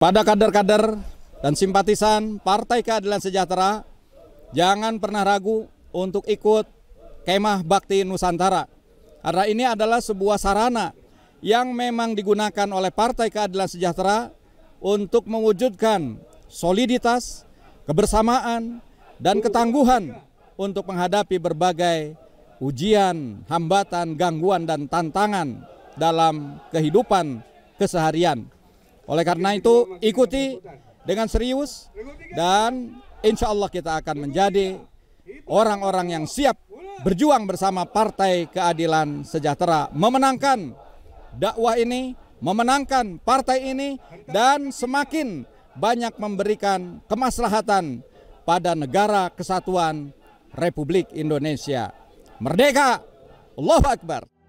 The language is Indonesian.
Pada kader-kader dan simpatisan Partai Keadilan Sejahtera, jangan pernah ragu untuk ikut kemah bakti Nusantara. Karena ini adalah sebuah sarana yang memang digunakan oleh Partai Keadilan Sejahtera untuk mewujudkan soliditas, kebersamaan, dan ketangguhan untuk menghadapi berbagai ujian, hambatan, gangguan, dan tantangan dalam kehidupan keseharian. Oleh karena itu ikuti dengan serius dan insya Allah kita akan menjadi orang-orang yang siap berjuang bersama Partai Keadilan Sejahtera memenangkan dakwah ini, memenangkan partai ini dan semakin banyak memberikan kemaslahatan pada negara kesatuan Republik Indonesia. Merdeka! Allahu Akbar!